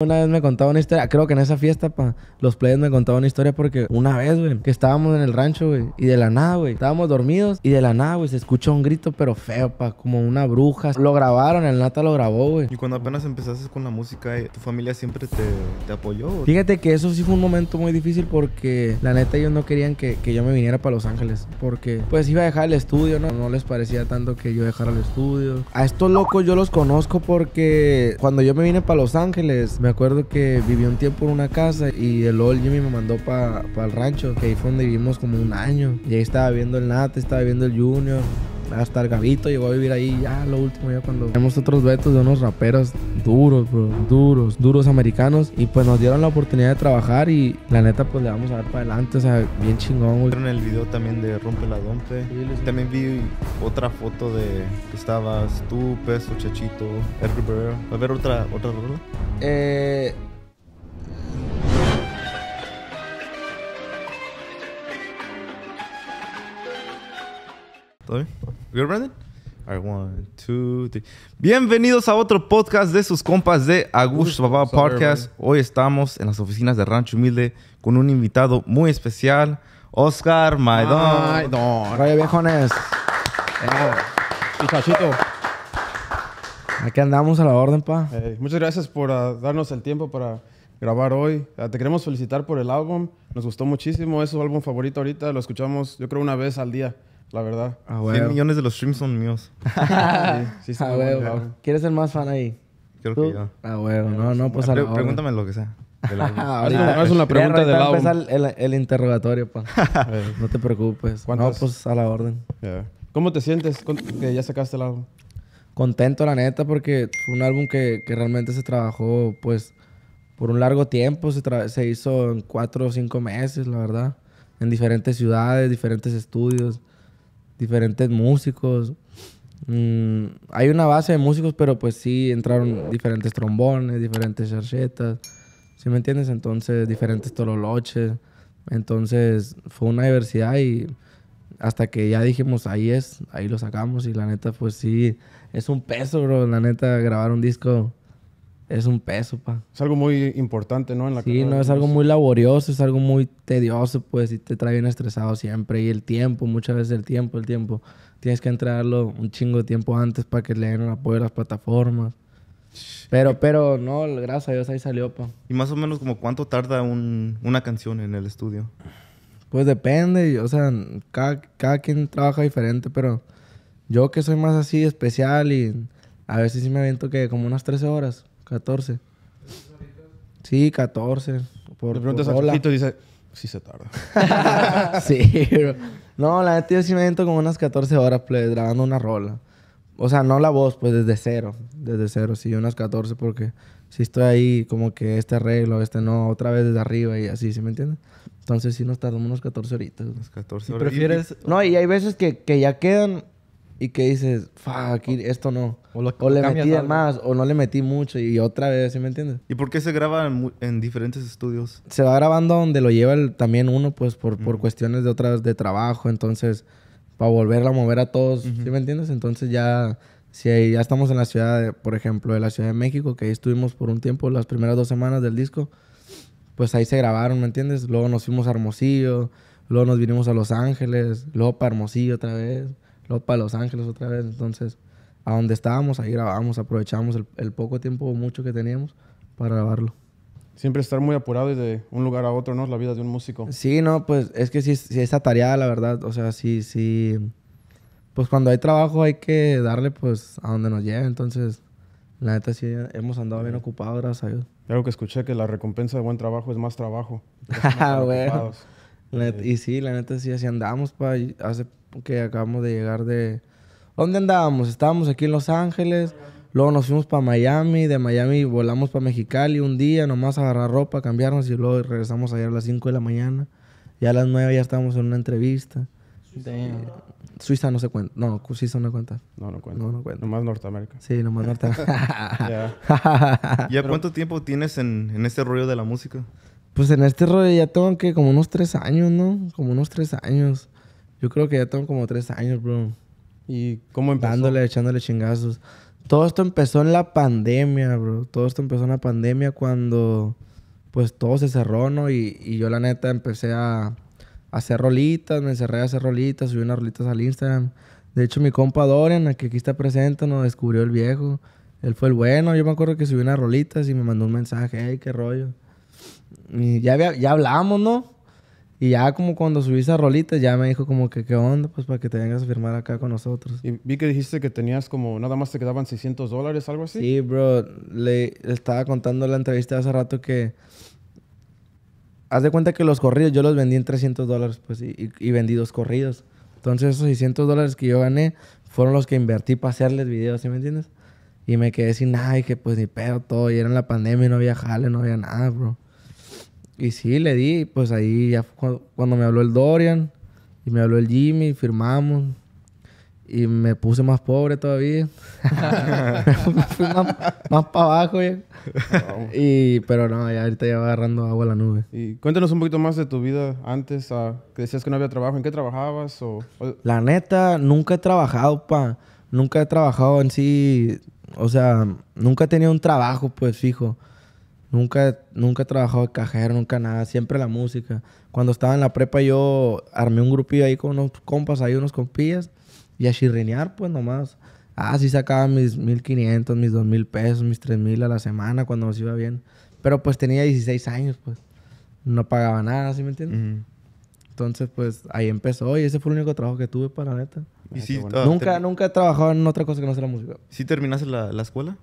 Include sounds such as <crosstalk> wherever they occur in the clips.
Una vez me contaba una historia, creo que en esa fiesta, pa, los players me contaban una historia porque una vez, güey, que estábamos en el rancho, güey, y de la nada, güey, estábamos dormidos y de la nada, güey, se escuchó un grito, pero feo, pa, como una bruja. Lo grabaron, el Nata lo grabó, güey. Y cuando apenas empezaste con la música, eh, ¿tu familia siempre te, apoyó? Fíjate que eso sí fue un momento muy difícil porque la neta ellos no querían que, yo me viniera para Los Ángeles porque, pues, iba a dejar el estudio, ¿no? No les parecía tanto que yo dejara el estudio. A estos locos yo los conozco porque cuando yo me vine para Los Ángeles, me me acuerdo que viví un tiempo en una casa y el Old Jimmy me mandó para pa el rancho, que ahí fue donde vivimos como un año. Y ahí estaba viendo el Nate, estaba viendo el Junior hasta el Gavito llegó a vivir ahí ya lo último, ya cuando... Tenemos otros vetos de unos raperos duros, bro, duros, duros americanos y pues nos dieron la oportunidad de trabajar y la neta pues le vamos a dar para adelante, o sea, bien chingón, Vieron el video también de Rompe la Dompe. también vi otra foto de que estabas tú, Peso, Chachito, ¿Va a ver otra, otra Eh... ¿Todo Brandon? one, Bienvenidos a otro podcast de sus compas de Agus Baba Podcast. Hoy estamos en las oficinas de Rancho Humilde con un invitado muy especial, Oscar Maidón. Raya viejones viejones. Eh, Chachito. Aquí andamos a la orden, pa. Eh, muchas gracias por ah, darnos el tiempo para grabar hoy. Ah, te queremos felicitar por el álbum. Nos gustó muchísimo. Es su álbum favorito ahorita. Lo escuchamos, yo creo, una vez al día la verdad. 100 millones de los streams son míos. <laughs> sí, sí, ah, ¿Quieres ser más fan ahí? Creo que yo. Ah, huevo. No, no, pues a la Pregúntame lo que sea. no es una pregunta del álbum. el, el, interrogatorio, pa. <laughs> no te preocupes. No, pues a la orden. ¿Cómo te sientes que ya sacaste el álbum? Contento, la neta, porque fue un álbum que, que realmente se trabajó, pues, por un largo tiempo. Se, se hizo en cuatro o cinco meses, la verdad. En diferentes ciudades, diferentes estudios diferentes músicos. Mm, hay una base de músicos, pero pues sí entraron diferentes trombones, diferentes charchetas, ¿sí me entiendes? Entonces, diferentes toroloches, Entonces, fue una diversidad y hasta que ya dijimos, ahí es, ahí lo sacamos y la neta, pues sí, es un peso, bro, la neta, grabar un disco es un peso, pa. Es algo muy importante, ¿no? En la sí, no, es algo muy laborioso, es algo muy tedioso, pues, y te trae bien estresado siempre. Y el tiempo, muchas veces el tiempo, el tiempo. Tienes que entregarlo un chingo de tiempo antes para que le den un apoyo a las plataformas. Pero, pero, no, gracias a Dios ahí salió, pa. ¿Y más o menos como cuánto tarda un, una canción en el estudio? Pues depende, o sea, cada, cada quien trabaja diferente, pero yo que soy más así especial y a veces sí me aviento que como unas 13 horas. 14. Sí, 14. Por, pronto preguntas por y dice, sí se tarda. <laughs> sí, No, la neta yo sí me siento como unas 14 horas, pues, grabando una rola. O sea, no la voz, pues, desde cero. Desde cero, sí, unas 14 porque si estoy ahí como que este arreglo, este no, otra vez desde arriba y así, ¿sí me entiendes? Entonces sí nos tardamos unos 14 horitas. Unas 14 ¿Prefieres...? No, y hay veces que, que ya quedan y que dices, fuck, esto no. O, le metí más, o no le metí mucho, y otra vez, ¿sí me entiendes? ¿Y por qué se graba en, diferentes estudios? Se va grabando donde lo lleva el, también uno, pues por, por cuestiones de otras de trabajo, entonces, para volverla a mover a todos, ¿sí me entiendes? Entonces ya, si ahí, ya estamos en la ciudad, por ejemplo, de la Ciudad de México, que ahí estuvimos por un tiempo, las primeras dos semanas del disco, pues ahí se grabaron, ¿me entiendes? Luego nos fuimos a Hermosillo, luego nos vinimos a Los Ángeles, luego para Hermosillo otra vez luego para Los Ángeles otra vez. Entonces, a donde estábamos, ahí grabamos, aprovechamos el, poco tiempo o mucho que teníamos para grabarlo. Siempre estar muy apurado y de un lugar a otro, ¿no? es La vida de un músico. Sí, no, pues es que sí, esa es la verdad. O sea, sí, sí. Pues cuando hay trabajo hay que darle, pues, a donde nos lleve. Entonces, la neta sí hemos andado bien ocupados, gracias a Algo que escuché que la recompensa de buen trabajo es más trabajo. <laughs> Ah, bueno y sí, la neta sí, así andábamos, para... Hace que acabamos de llegar de. ¿Dónde andábamos? Estábamos aquí en Los Ángeles. Luego nos fuimos para Miami. De Miami volamos para Mexicali un día, nomás a agarrar ropa, cambiarnos y luego regresamos ayer a las 5 de la mañana. Ya a las 9 ya estábamos en una entrevista. Suiza no se cuenta. No, Suiza no cuenta. No, no cuenta. No, no cuenta. Nomás Norteamérica. Sí, nomás Norteamérica. <laughs> <laughs> ¿Ya cuánto tiempo tienes en, en este rollo de la música? Pues en este rollo ya tengo que como unos tres años, ¿no? Como unos tres años. Yo creo que ya tengo como tres años, bro. ¿Y cómo empezó? echándole chingazos. Todo esto empezó en la pandemia, bro. Todo esto empezó en la pandemia cuando, pues, todo se cerró, ¿no? Y, yo, la neta, empecé a, hacer rolitas. Me encerré a hacer rolitas. Subí unas rolitas al Instagram. De hecho, mi compa Dorian, que aquí está presente, nos descubrió el viejo. Él fue el bueno. Yo me acuerdo que subí unas rolitas y me mandó un mensaje. Hey, qué rollo! Y ya, ya hablábamos, ¿no? Y ya como cuando subiste a rolita ya me dijo como que qué onda, pues para que te vengas a firmar acá con nosotros. Y vi que dijiste que tenías como, nada más te quedaban 600 dólares, algo así. Sí, bro. Le, estaba contando en la entrevista hace rato que... Haz de cuenta que los corridos yo los vendí en 300 dólares, pues, y, y, vendí dos corridos. Entonces esos 600 dólares que yo gané fueron los que invertí para hacerles videos, ¿sí me entiendes? Y me quedé sin nada, y que pues ni pedo todo, y era en la pandemia y no había jale, no había nada, bro. Y sí, le di, pues ahí ya cuando, me habló el Dorian y me habló el Jimmy, firmamos. Y me puse más pobre todavía. <laughs> fui más, más para abajo. Ya. y, pero no, ya ahorita ya agarrando agua a la nube. Y cuéntanos un poquito más de tu vida antes. Ah, que decías que no había trabajo. ¿En qué trabajabas? La neta, nunca he trabajado, pa. Nunca he trabajado en sí. O sea, nunca he tenido un trabajo, pues, fijo. Nunca, nunca he trabajado de cajero, nunca nada, siempre la música. Cuando estaba en la prepa yo armé un grupillo ahí con unos compas, ahí unos compillas, y a chirrinear pues nomás. Ah, sí sacaba mis 1500, mis 2000 pesos, mis 3000 a la semana cuando nos iba bien. Pero pues tenía 16 años, pues. No pagaba nada, ¿sí me entiendes? Entonces, pues ahí empezó y ese fue el único trabajo que tuve para neta. ¿Y ah, nunca, nunca he trabajado en otra cosa que no sea la música. ¿Sí terminaste la, la escuela?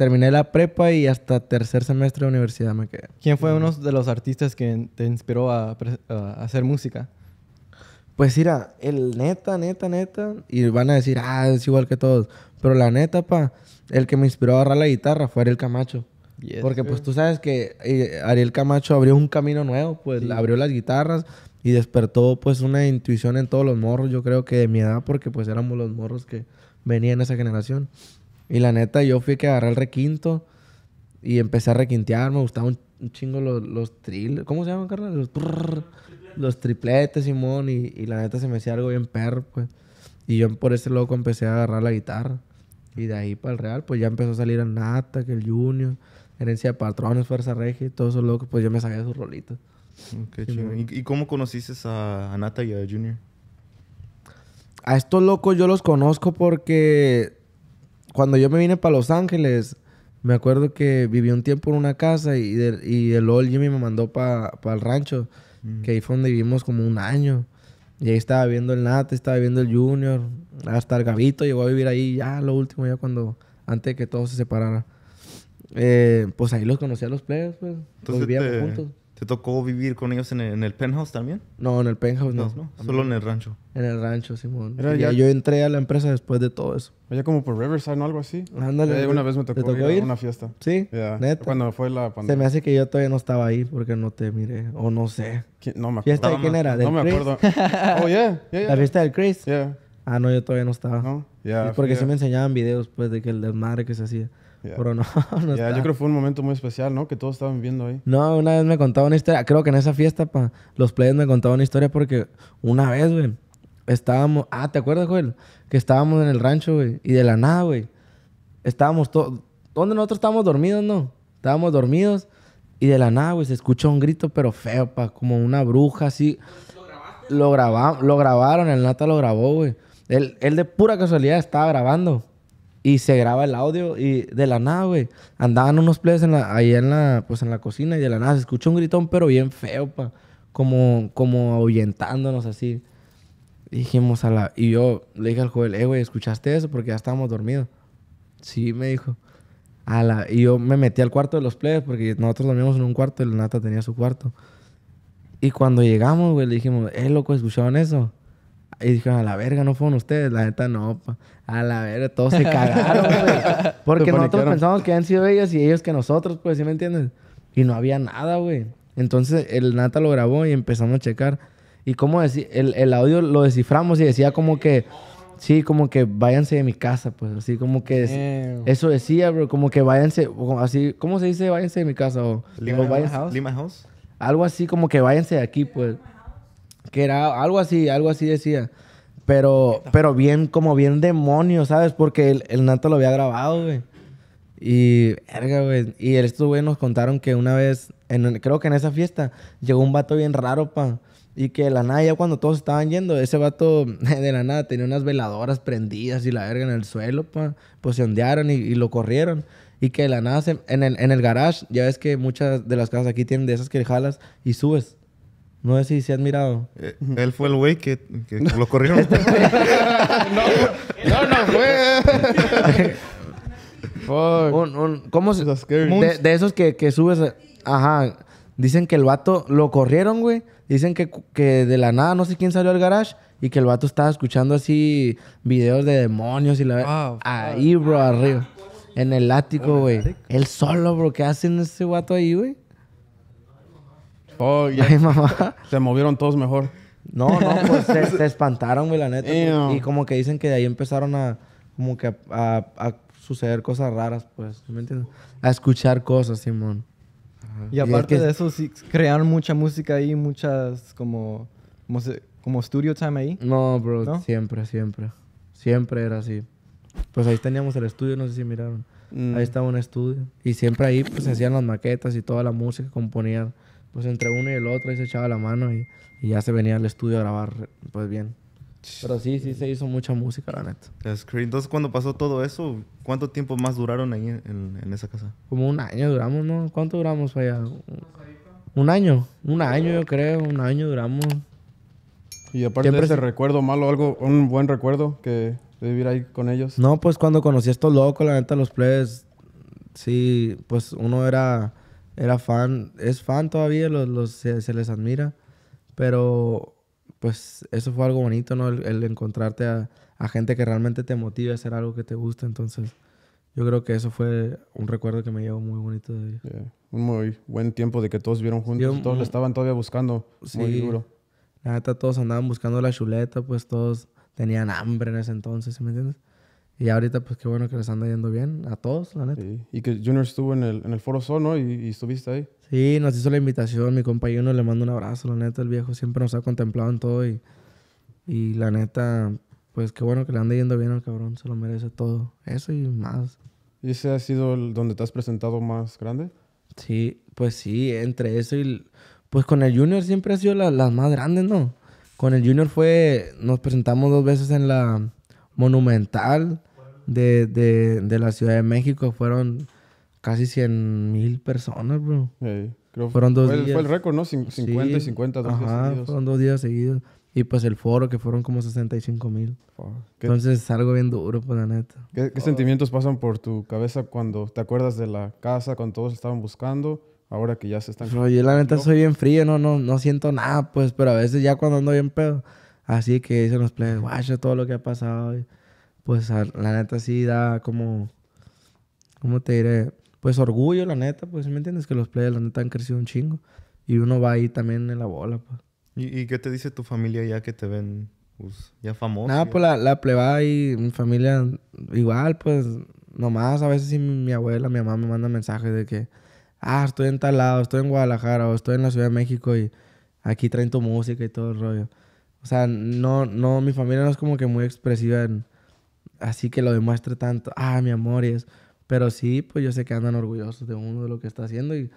terminé la prepa y hasta tercer semestre de universidad me quedé. ¿Quién fue uno de los artistas que te inspiró a, hacer música? Pues mira, el neta, neta, neta, y van a decir, ah, es igual que todos, pero la neta, pa, el que me inspiró a agarrar la guitarra fue Ariel Camacho. Porque pues tú sabes que eh, Ariel Camacho abrió un camino nuevo, pues abrió las guitarras, y despertó pues una intuición en todos los morros, yo creo que de mi edad, porque pues éramos los morros que venían en esa generación. Y la neta, yo fui que agarré el requinto y empecé a requintear. Me gustaban un chingo los, los trill... ¿Cómo se llaman, carnal? Los, los tripletes, Simón. Y, la neta se me hacía algo bien perro, pues. Y yo por ese loco empecé a agarrar la guitarra. Y de ahí para el Real, pues ya empezó a salir a Nata, que el Junior, Herencia de Patrones, Fuerza Regia todos esos locos, pues yo me de sus rolitos. Mm, qué chido. ¿Y, cómo conociste a, a Nata y a Junior? A estos locos yo los conozco porque cuando yo me vine para Los Ángeles, me acuerdo que viví un tiempo en una casa y, y el old Jimmy me mandó para pa el rancho, mm. que ahí fue donde vivimos como un año. Y ahí estaba viendo el Nate, estaba viendo el Junior, hasta el Gavito llegó a vivir ahí ya lo último, ya cuando, antes de que todo se separara. Eh, pues ahí los conocí a los players, pues. Entonces vivíamos juntos. ¿Te tocó vivir con ellos en el, penthouse también? No, en el penthouse no. solo en el rancho. En el rancho, Simón. Era ya, yo entré a la empresa después de todo eso. Allá como por Riverside o ¿no? algo así. Ándale. Eh, una vez me tocó, ir, a una fiesta. Sí, yeah. neta. Cuando fue la pandemia. Se me hace que yo todavía no estaba ahí porque no te miré. O no sé. ¿Quién? No me acuerdo. ¿Fiesta de quién era? no me acuerdo. oh, yeah. ¿La fiesta del Chris? Yeah. Ah, no, yo todavía no estaba. No, yeah. porque se me enseñaban videos, pues, de que el desmadre que se hacía. Pero no, <laughs> no Yo creo que fue un momento muy especial, ¿no? Que todos estaban viendo ahí. No, una vez me contaba una historia. Creo que en esa fiesta, pa, los players me contaban una historia porque una vez, güey, estábamos... Ah, ¿te acuerdas, Joel? Que estábamos en el rancho, güey. Y de la nada, güey, estábamos todos... ¿Dónde nosotros estábamos dormidos, no? Estábamos dormidos. Y de la nada, güey, se escuchó un grito, pero feo, pa. Como una bruja, así. ¿Lo grabaste? Lo, lo grabaron. El Nata lo grabó, güey. Él, él de pura casualidad estaba grabando y se graba el audio y de la nada, güey, andaban unos plebes en ahí en la, pues en la cocina y de la nada se escuchó un gritón, pero bien feo, pa, como, como ahuyentándonos así. Dijimos a la, y yo le dije al joven, eh, güey, ¿escuchaste eso? Porque ya estábamos dormidos. Sí, me dijo. A la, y yo me metí al cuarto de los plebes porque nosotros dormíamos en un cuarto y la nata tenía su cuarto. Y cuando llegamos, güey, le dijimos, eh, loco, ¿escucharon eso? Y dijeron, a la verga, no fueron ustedes. La neta, no, pa. A la verga, todos se cagaron, güey. <laughs> Porque nosotros pensamos que habían sido ellos y ellos que nosotros, pues, ¿sí me entiendes? Y no había nada, güey. Entonces, el Nata lo grabó y empezamos a checar. Y como el, el audio lo desciframos y decía como que... Sí, como que váyanse de mi casa, pues, así como que eso decía, bro, como que váyanse, así, ¿cómo se dice váyanse de mi casa? O, Lima House. Algo así como que váyanse de aquí, pues. Que era algo así, algo así decía. Pero, pero bien, como bien demonio, ¿sabes? Porque el, el Nato lo había grabado, güey. Y, verga, güey. Y estos güey nos contaron que una vez, creo que en esa fiesta, llegó un vato bien raro, pa. Y que de la nada, ya cuando todos estaban yendo, ese vato <laughs> de la nada tenía unas veladoras prendidas y la verga en el suelo, pa. Pues se ondearon y, lo corrieron. Y que de la nada, en, el, en el garage, ya ves que muchas de las casas aquí tienen de esas que jalas y subes. No sé si se ha admirado. Eh, él fue el güey que, lo corrieron. Este <laughs> no, no, güey. fue. ¿Cómo De, esos que, subes. ajá. Dicen que el vato lo corrieron, güey. Dicen que, de la nada no sé quién salió al garage y que el vato estaba escuchando así videos de demonios y la verdad. Ah, ahí, bro, arriba. En el ático, güey. Él solo, bro. ¿Qué hacen ese vato ahí, güey? Oh, ya. Se movieron todos mejor. No, no, pues se, espantaron, güey, la neta. Y como que dicen que de ahí empezaron a, como que a, suceder cosas raras, pues, ¿me entiendes? A escuchar cosas, Simón. Y aparte de eso, sí, crearon mucha música ahí, muchas como, como, studio time ahí. No, bro, siempre, siempre. Siempre era así. Pues ahí teníamos el estudio, no sé si miraron. Mm. Ahí estaba un estudio. Y siempre ahí, pues, se hacían las maquetas y toda la música, componían pues entre uno y el otro ahí se echaba la mano y, ya se venía al estudio a grabar pues bien. Pero sí, sí se hizo mucha música, la neta. Entonces, cuando pasó todo eso, ¿cuánto tiempo más duraron ahí en, en esa casa? Como un año duramos, ¿no? ¿Cuánto duramos allá? Un año, un año yo creo, un año duramos. Y aparte Siempre de ese recuerdo malo, algo, un buen recuerdo que de vivir ahí con ellos. No, pues cuando conocí a estos locos, la neta, los players... sí, pues uno era era fan, es fan todavía, los, se, les admira, pero pues eso fue algo bonito, ¿no? El, encontrarte a, gente que realmente te motiva a hacer algo que te gusta, entonces yo creo que eso fue un recuerdo que me llevo muy bonito de ellos. Un muy buen tiempo de que todos vieron juntos, todos estaban todavía buscando, muy duro. La neta todos andaban buscando la chuleta, pues todos tenían hambre en ese entonces, ¿me entiendes? Y ahorita, pues qué bueno que les anda yendo bien a todos, la neta. Sí. Y que Junior estuvo en el, en el Foro Sol, ¿no? Y, estuviste ahí. Sí, nos hizo la invitación. Mi compañero le mando un abrazo, la neta. El viejo siempre nos ha contemplado en todo. Y, y la neta, pues qué bueno que le anda yendo bien al cabrón. Se lo merece todo. Eso y más. ¿Y ese ha sido el donde te has presentado más grande? Sí, pues sí, entre eso y. pues con el Junior siempre ha sido las más grandes, ¿no? Con el Junior fue. Nos presentamos dos veces en la Monumental de, de, de la Ciudad de México fueron casi 100 mil personas, bro. creo fueron dos días. fue el récord, ¿no? 50 y 50, dos días seguidos. Fueron dos días seguidos. Y pues el foro, que fueron como 65 mil. Entonces es algo bien duro, pues la neta. ¿Qué, sentimientos pasan por tu cabeza cuando te acuerdas de la casa, cuando todos estaban buscando? Ahora que ya se están... yo la neta soy bien frío, no, no, no siento nada, pues, pero a veces ya cuando ando bien pedo, así que dicen los planes guacha todo lo que ha pasado pues la neta sí da como, ¿cómo te diré? Pues orgullo, la neta, pues me entiendes que los players, la neta, han crecido un chingo. Y uno va ahí también en la bola, pues. ¿Y, qué te dice tu familia ya que te ven, pues, ya famoso? Nada, pues la, la plebada y mi familia igual, pues, nomás a veces sí mi abuela, mi mamá me manda mensajes de que, ah, estoy en tal lado, estoy en Guadalajara o estoy en la Ciudad de México y aquí traen tu música y todo el rollo. O sea, no, no, mi familia no es como que muy expresiva en así que lo demuestre tanto, ah, mi amor, y Pero sí, pues yo sé que andan orgullosos de uno, de lo que está haciendo y,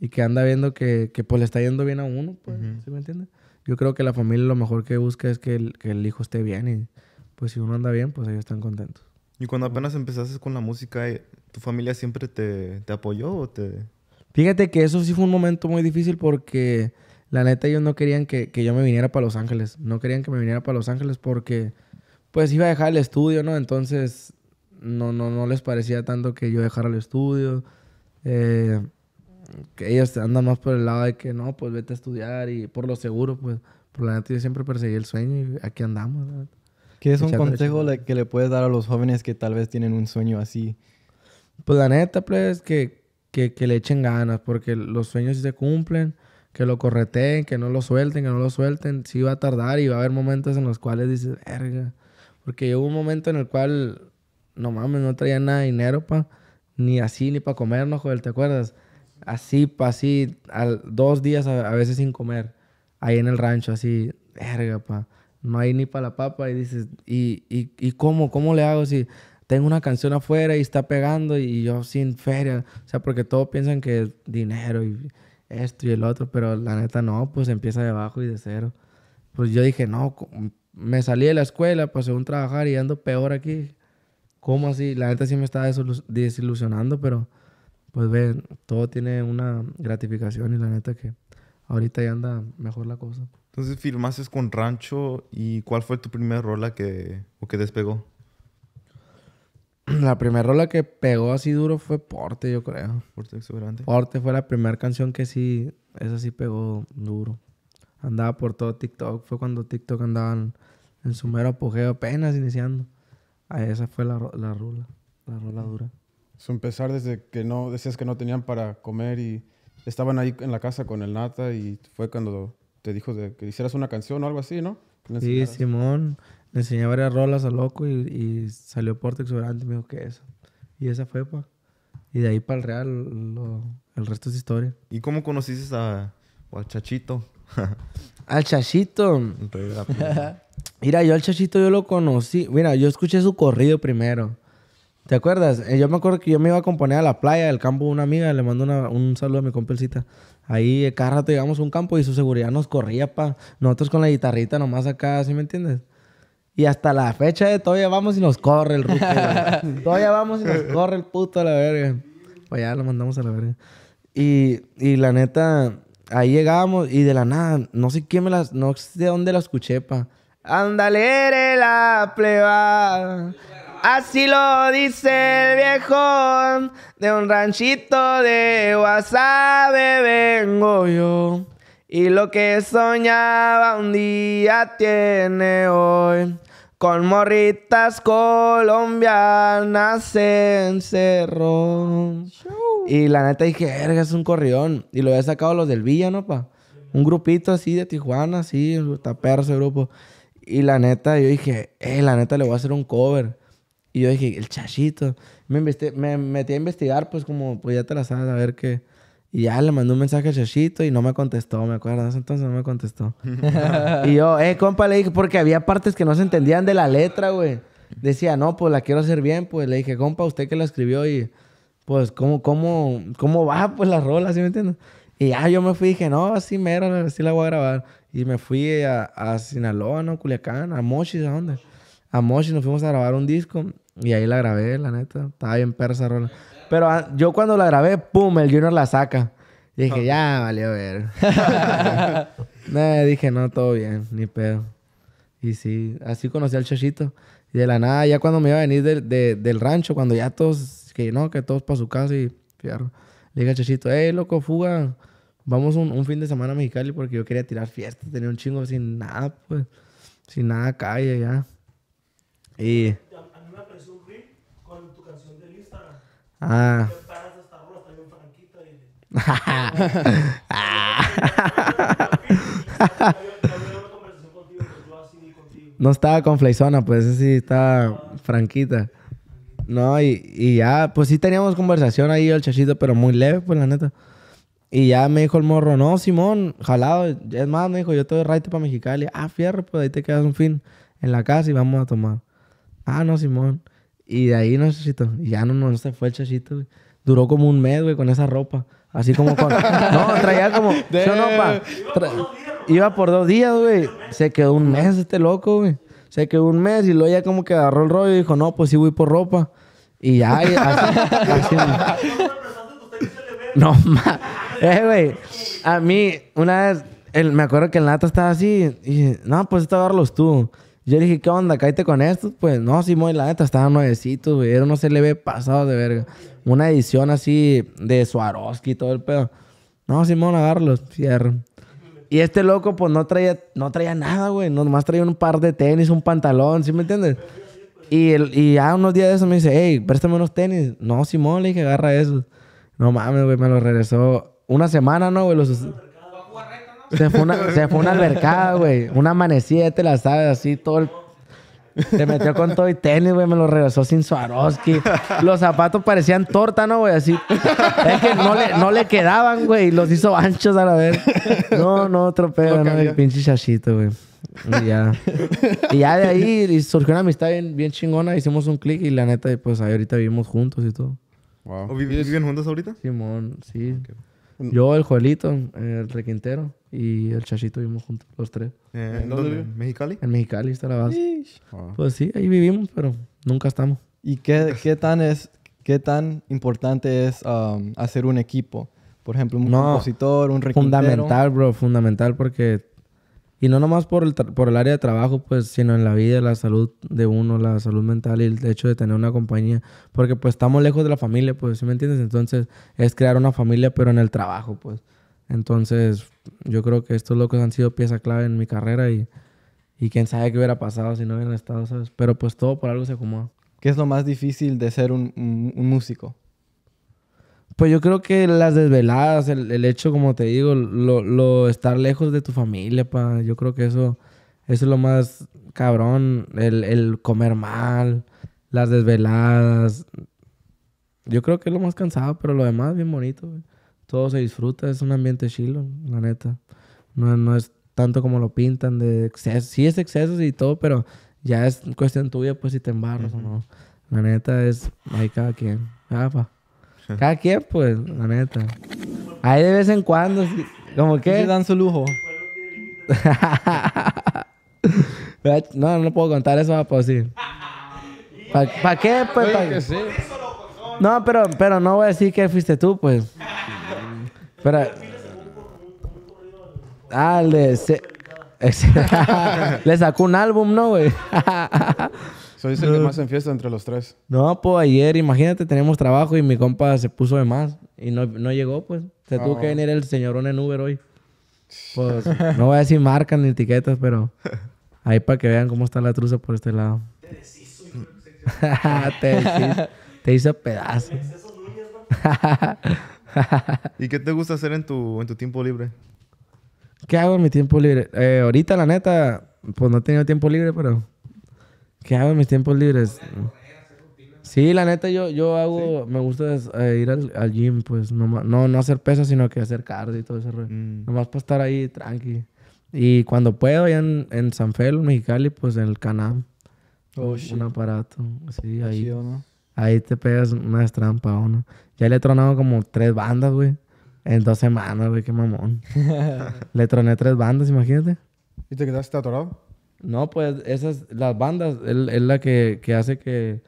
y que anda viendo que, que, pues le está yendo bien a uno, pues, ¿sí me entiendes? Yo creo que la familia lo mejor que busca es que el, que el hijo esté bien y pues si uno anda bien, pues ellos están contentos. Y cuando apenas empezaste con la música, eh, ¿tu familia siempre te, te apoyó o te...? Fíjate que eso sí fue un momento muy difícil porque la neta ellos no querían que, que yo me viniera para Los Ángeles. No querían que me viniera para Los Ángeles porque pues iba a dejar el estudio, ¿no? Entonces no, no, no les parecía tanto que yo dejara el estudio. Eh, que ellos andan más por el lado de que no, pues vete a estudiar y por lo seguro, pues por la neta yo siempre perseguí el sueño y aquí andamos. ¿Qué es un consejo que le puedes dar a los jóvenes que tal vez tienen un sueño así? Pues la neta, pues, que, que, le echen ganas, porque los sueños sí se cumplen, que lo correteen, que no lo suelten, que no lo suelten. Sí va a tardar y va a haber momentos en los cuales dices, verga, porque hubo un momento en el cual, no mames, no traía nada de dinero, pa. Ni así, ni para comer, ¿no, joder? ¿Te acuerdas? Así, pa, así, al, dos días a, veces sin comer. Ahí en el rancho, así, verga, pa. No hay ni para la papa. Y dices, ¿y, y, y cómo? ¿Cómo le hago si tengo una canción afuera y está pegando y yo sin feria? O sea, porque todos piensan que es dinero y esto y el otro, pero la neta no, pues empieza de abajo y de cero. Pues yo dije, no, me salí de la escuela, pues según trabajar y ando peor aquí. ¿Cómo así? La neta sí me estaba desilusionando, pero pues ven, todo tiene una gratificación y la neta que ahorita ya anda mejor la cosa. Entonces firmaste con Rancho y ¿cuál fue tu primera rola que, o que despegó? <clears throat> La primera rola que pegó así duro fue Porte, yo creo. Porte exuberante. Porte fue la primera canción que sí, esa sí pegó duro andaba por todo TikTok. Fue cuando TikTok andaba en, su mero apogeo, apenas iniciando. ahí esa fue la, la rula, la rola dura. Eso empezar desde que no, decías que no tenían para comer y estaban ahí en la casa con el Nata y fue cuando te dijo de que hicieras una canción o algo así, ¿no? Sí, Simón. Le enseñé varias rolas al loco y, y salió por Exuberante y me dijo que eso. Y esa fue, pa. Y de ahí para el Real, lo, el resto es historia. ¿Y cómo conociste a, a Chachito? <laughs> al Chachito. Mira, yo al Chachito yo lo conocí. Mira, yo escuché su corrido primero. ¿Te acuerdas? Eh, yo me acuerdo que yo me iba a componer a la playa del campo una amiga. Le mando un saludo a mi compelcita. Ahí eh, cada rato llegamos a un campo y su seguridad nos corría, pa. Nosotros con la guitarrita nomás acá, ¿sí me entiendes? Y hasta la fecha de eh, todavía vamos y nos corre el ruto. <laughs> todavía vamos y nos corre el puto a la verga. Pues ya lo mandamos a la verga. Y, y la neta, ahí llegábamos y de la nada, no sé quién me las, no sé de dónde la escuché, pa. Ándale, la pleba. Así lo dice el viejón. De un ranchito de WhatsApp vengo yo. Y lo que soñaba un día tiene hoy. Con morritas colombianas se encerró. Y la neta dije, verga, es un corrión. Y lo había sacado los del Villa, ¿no, pa? Un grupito así de Tijuana, así, está perro grupo. Y la neta, yo dije, eh, la neta le voy a hacer un cover. Y yo dije, el chachito. Me, metí a investigar, pues como, pues ya te la sabes, a ver qué. Y ya le mandé un mensaje a Chachito y no me contestó, me acuerdo. Entonces no me contestó. <laughs> y yo, eh, compa, le dije, porque había partes que no se entendían de la letra, güey. Decía, no, pues la quiero hacer bien, pues le dije, compa, usted que la escribió y pues, ¿cómo, cómo, cómo va pues la rola? ¿Sí me entiendes? Y ya yo me fui y dije, no, así mero, así la voy a grabar. Y me fui a, a Sinaloa, ¿no? Culiacán, a Mochis, ¿a dónde? A Mochis nos fuimos a grabar un disco y ahí la grabé, la neta. Estaba bien perra esa rola. Pero ah, yo cuando la grabé, pum, el Junior la saca. Y dije, ya, valió ver. <laughs> no, dije, no, todo bien, ni pedo. Y sí, así conocí al Chachito. Y de la nada, ya cuando me iba a venir del rancho, cuando ya todos que no, que todos para su casa y fierro. Le dije a Chachito, hey, loco, fuga, vamos un, un, fin de semana a Mexicali porque yo quería tirar fiesta, tenía un chingo sin nada, pues, sin nada calle ya. Y... A mí me apareció un con tu canción del Instagram. Ah. no estaba con fleizona pues sí estaba franquita. No, y, ya, pues sí teníamos conversación ahí el chachito, pero muy leve, pues la neta. Y ya me dijo el morro, no, Simón, jalado. Es más, me dijo, yo te doy para Mexicali. Ah, fierro, pues ahí te quedas un fin en la casa y vamos a tomar. Ah, no, Simón. Y de ahí, no, chachito. Y ya no, no, se fue el chachito, güey. Duró como un mes, güey, con esa ropa. Así como con... <laughs> no, traía como... no, Iba por dos días, güey. Se quedó un mes este loco, güey se quedó un mes y luego ya como que agarró el rollo y dijo, no, pues sí voy por ropa. Y ya, y así, <laughs> No, mames! Eh, güey. A mí, una vez, me acuerdo que el Nata estaba así y dije, no, pues esto agarros tú. Yo dije, ¿qué onda? Cállate con esto? Pues no, sí, muy la neta, estaban nuevecitos, güey. Era unos LB pasados de verga. Una edición así de Swarovski y todo el pedo. No, Simón, agarrarlos. Cierro. Y este loco, pues no traía, no traía nada, güey. Nomás traía un par de tenis, un pantalón, ¿sí me entiendes? Y, el, y ya unos días de eso me dice, hey, préstame unos tenis. No, Simón, le dije, agarra esos. No mames, güey, me los regresó una semana, ¿no, güey? Se fue una, se fue una güey. Una amanecida, te la sabes, así todo el se metió con todo y tenis, güey. Me lo regresó sin Swarovski. Los zapatos parecían torta, ¿no, güey? Así. Es que no le, quedaban, güey. Y los hizo anchos a la vez. No, no, tropeo, ¿no? El pinche chachito, güey. Y ya. y ya de ahí surgió una amistad bien, chingona. Hicimos un clic y la neta, pues ahorita vivimos juntos y todo. Wow. ¿Viven juntos ahorita? Simón, sí. Mm. Yo, el juelito el Requintero y el Chachito vivimos juntos, los tres. Eh, ¿En dónde, ¿En Mexicali? En Mexicali está la base. Ah. Pues sí, ahí vivimos, pero nunca estamos. ¿Y qué, qué tan, es, qué tan importante es um, hacer un equipo? Por ejemplo, un compositor, un requintero. Fundamental, bro, fundamental porque y no nomás por el, por el área de trabajo, pues, sino en la vida, la salud de uno, la salud mental y el hecho de tener una compañía. Porque pues estamos lejos de la familia, pues, ¿sí me entiendes? Entonces es crear una familia, pero en el trabajo, pues. Entonces yo creo que estos locos han sido pieza clave en mi carrera y, y quién sabe qué hubiera pasado si no hubieran estado, ¿sabes? Pero pues todo por algo se acomoda. ¿Qué es lo más difícil de ser un músico? Pues yo creo que las desveladas, el, hecho, como te digo, lo, lo, estar lejos de tu familia, pa, yo creo que eso, eso es lo más cabrón, el, el comer mal, las desveladas. Yo creo que es lo más cansado, pero lo demás bien bonito. Todo se disfruta, es un ambiente chilo, la neta. No, no es tanto como lo pintan de exceso. Sí es exceso y todo, pero ya es cuestión tuya, pues, si te embarras o no. La neta es, hay cada quien. Ah, pa. <laughs> Cada quien, pues, la neta. Ahí de vez en cuando, como que. dan su lujo. <laughs> no, no puedo contar eso, ah, pues sí. ¿Para qué? Pues, No, pero, pero no voy a decir que fuiste tú, pues. Pero. Ah, se... <laughs> le sacó un álbum, ¿no, güey? Soy el que más en fiesta entre los tres. No, pues ayer, imagínate, teníamos trabajo y mi compa se puso de más y no, llegó, pues. Se tuvo que ah. venir el señorón en Uber hoy. Pues no voy a decir marcas ni etiquetas, pero ahí para que vean cómo está la truza por este lado. <laughs> Te deshizo, te, deshizo, te hizo pedazo. <laughs> ¿Y qué te gusta hacer en tu, en tu tiempo libre? ¿Qué hago en mi tiempo libre? Eh, ahorita, la neta, pues no he tenido tiempo libre, pero ¿Qué hago en mis tiempos libres? Sí, la neta, yo, yo hago, me gusta eh, ir al, gym, pues, no no, no hacer pesas, sino que hacer cardio y todo ese rollo. Mm. Nomás para estar ahí tranqui. Y cuando puedo, allá en, en San Felo, Mexicali, pues en el Canam. Oh, un aparato. Sí, ahí. Ahí te pegas una trampa o no. Ya le he tronado como tres bandas, güey. En dos semanas, güey, qué mamón. <laughs> le troné tres bandas, imagínate. ¿Y te quedaste atorado? No, pues esas, las bandas es, la que, hace que...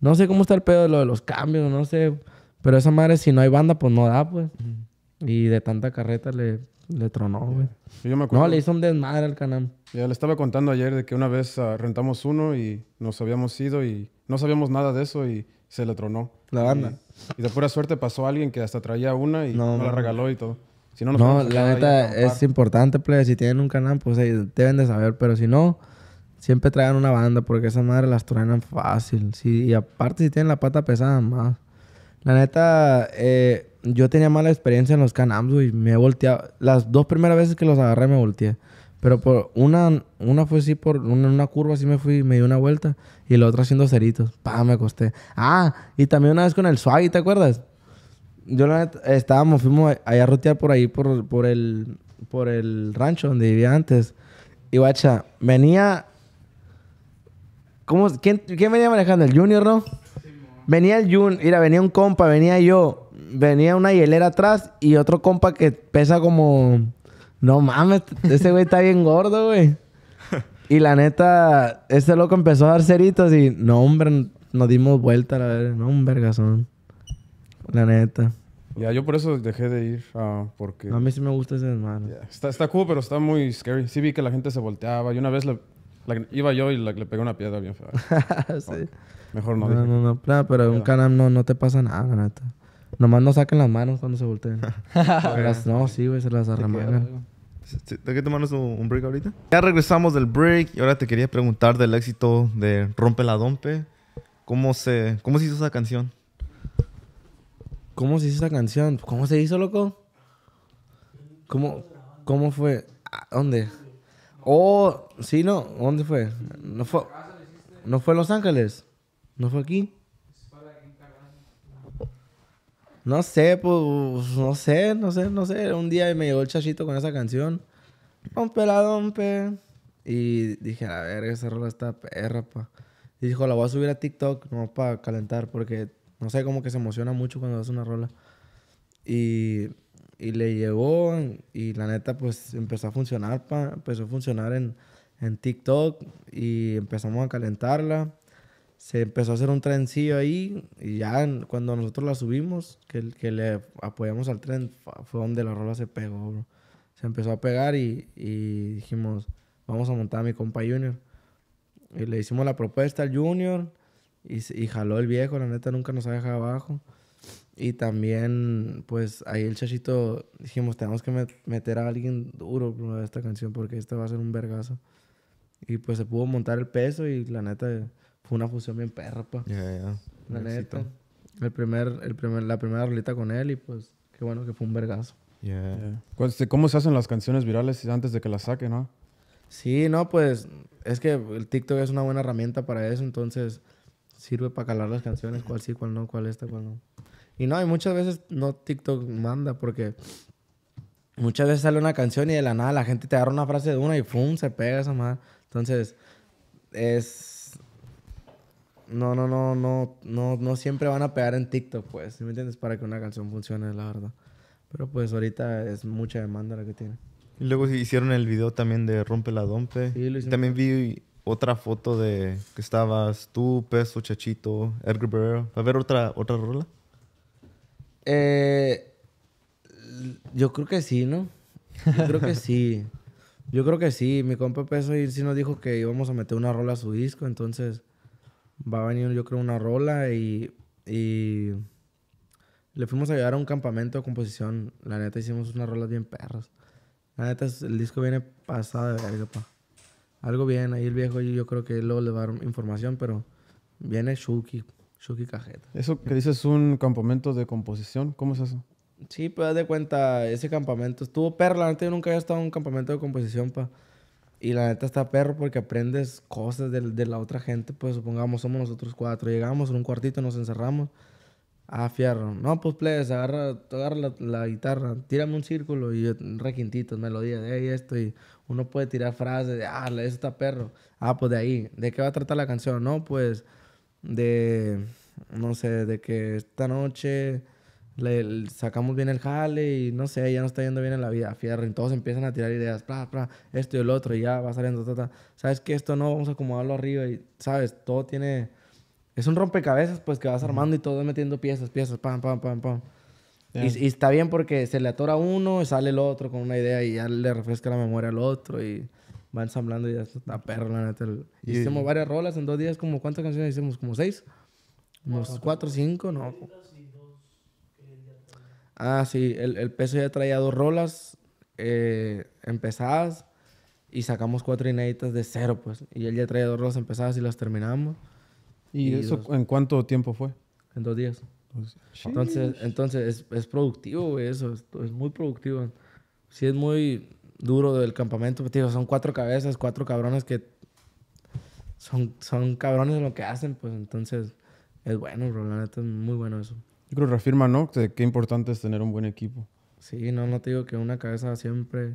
No sé cómo está el pedo de lo de los cambios, no sé. Pero esa madre, si no hay banda, pues no da, pues. Y de tanta carreta le, le tronó, güey. yo me acuerdo. No, le hizo un desmadre al canal. Ya le estaba contando ayer de que una vez ah, rentamos uno y nos habíamos ido y no sabíamos nada de eso y se le tronó. La banda. Y, de pura suerte pasó alguien que hasta traía una y no, la regaló y todo no, la neta es importante, play. Si tienen un canam, pues deben de saber. Pero si no, siempre traigan una banda porque esa madre las traen fácil. y aparte, si tienen la pata pesada, más. La neta, eh, yo tenía mala experiencia en los canams, güey. Me volteado. Las dos primeras veces que los agarré, me volteé. Pero por una, una fue así, por una, curva así me fui, me di una vuelta. Y la otra haciendo ceritos. Pa, me costé. Ah, y también una vez con el swag, ¿te acuerdas? yo la neta, estábamos, fuimos allá a rotear por ahí, por, el, por el rancho donde vivía antes. Y guacha, venía. ¿Cómo? ¿Quién, venía manejando? ¿El Junior, no? Venía el Junior, mira, venía un compa, venía yo, venía una hielera atrás y otro compa que pesa como. No mames, ese güey está bien gordo, güey. Y la neta, ese loco empezó a dar ceritos y no, hombre, nos dimos vuelta, la verdad. No, un vergazón. La neta. Ya, yo por eso dejé de ir, ah, porque... A mí sí me gusta ese hermano. Está, está cool, pero está muy scary. Sí vi que la gente se volteaba. Y una vez iba yo y le pegué una piedra bien fea. <laughs> Mejor no. No, no, no. pero en un canal no, no te pasa nada, la neta. Nomás no saquen las manos cuando se volteen. <laughs> no, sí, güey, se las arremangan. ¿Te que tomarnos un break ahorita? Ya regresamos del break y ahora te quería preguntar del éxito de Rompe la Dompe. ¿Cómo se, cómo se hizo esa canción? ¿Cómo se hizo esa canción? ¿Cómo se hizo, loco? ¿Cómo, cómo fue? Ah, ¿Dónde? Oh, sí, no. ¿Dónde fue? No fue, no fue Los Ángeles. No fue aquí. No sé, pues, no sé, no sé, no sé. Un día me llegó el chachito con esa canción. Rompeladón, la Y dije, a ver, esa rola está perra, pa. dijo, la voy a subir a TikTok, no, para calentar, porque no sé, cómo que se emociona mucho cuando hace una rola. Y, le llegó y la neta pues empezó a funcionar, empezó a funcionar en, en TikTok y empezamos a calentarla. Se empezó a hacer un trencillo ahí y ya cuando nosotros la subimos, que, que le apoyamos al tren, fue donde la rola se pegó, Se empezó a pegar y, y dijimos, vamos a montar a mi compa Junior. Y le hicimos la propuesta al Junior y, y jaló el viejo, la neta nunca nos ha dejado abajo. Y también, pues ahí el chachito dijimos: Tenemos que meter a alguien duro a esta canción porque esta va a ser un vergazo. Y pues se pudo montar el peso y la neta fue una fusión bien perra, pa. La neta. El primer, el primer, la primera rolita con él y pues qué bueno que fue un vergazo. Pues, este, ¿Cómo se hacen las canciones virales antes de que las saquen, no? Sí, no, pues es que el TikTok es una buena herramienta para eso, entonces sirve para calar las canciones, cuál sí, cuál no, cuál esta, cuál no. Y no, y muchas veces no TikTok manda porque muchas veces sale una canción y de la nada la gente te agarra una frase de una y ¡pum! se pega esa madre. Entonces, es... No, no, no, no, no, no siempre van a pegar en TikTok, pues, ...si ¿me entiendes? Para que una canción funcione, la verdad. Pero pues ahorita es mucha demanda la que tiene. Y luego hicieron el video también de Rompe la Dompe. Sí, lo hicieron. También vi otra foto de que estabas tú, Peso, Chachito, Edgar Barrera. ¿Va a haber otra, otra rola? Eh, yo creo que sí, ¿no? Yo creo que <laughs> sí. Yo creo que sí. Mi compa Peso y sí nos dijo que íbamos a meter una rola a su disco, entonces va a venir yo creo una rola y, y le fuimos a llevar a un campamento de composición. La neta hicimos unas rolas bien perras. La neta el disco viene pasado de verga, pa algo bien. Ahí el viejo, yo creo que luego le va a dar información, pero viene Shuki, Shuki Cajeta. Eso que dices es un campamento de composición, ¿cómo es eso? Sí, pues de cuenta, ese campamento estuvo perro. La neta, yo nunca había estado en un campamento de composición, pa. Y la neta está perro porque aprendes cosas de, de la otra gente. Pues supongamos, somos nosotros cuatro. Llegamos en un cuartito, nos encerramos. a ah, fierro. No, pues please agarra, agarra la, guitarra, tírame un círculo y requintitos, melodías de ahí, esto y uno puede tirar frases de, ah, eso está perro. Ah, pues de ahí. ¿De qué va a tratar la canción? No, pues de, no sé, de que esta noche le, sacamos bien el jale y no sé, ya no está yendo bien en la vida, fierro. Y todos empiezan a tirar ideas, bla, bla, esto y el otro, y ya va saliendo, ta, ta. ¿Sabes que Esto no, vamos a acomodarlo arriba y, ¿sabes? Todo tiene. Es un rompecabezas, pues que vas armando y todo metiendo piezas, piezas, pam, pam, pam, pam. Y, está bien porque se le atora uno y sale el otro con una idea y ya le refresca la memoria al otro y va ensamblando y ya está perro, la neta. hicimos varias rolas en dos días, como cuántas canciones hicimos, como seis, unos cuatro cuatro, cinco, no. Ah, sí, el, el, peso ya traía dos rolas eh, empezadas y sacamos cuatro inéditas de cero, pues. Y él ya traía dos rolas empezadas y las terminamos. ¿Y, eso en cuánto tiempo fue? En dos días. Pues, entonces, entonces es, es productivo, eso. Es, muy productivo. Sí es muy duro del campamento, digo, son cuatro cabezas, cuatro cabrones que son, son cabrones en lo que hacen, pues entonces es bueno, bro, es muy bueno eso. Yo creo que reafirma, ¿no? qué importante es tener un buen equipo. Sí, no, no te digo que una cabeza siempre...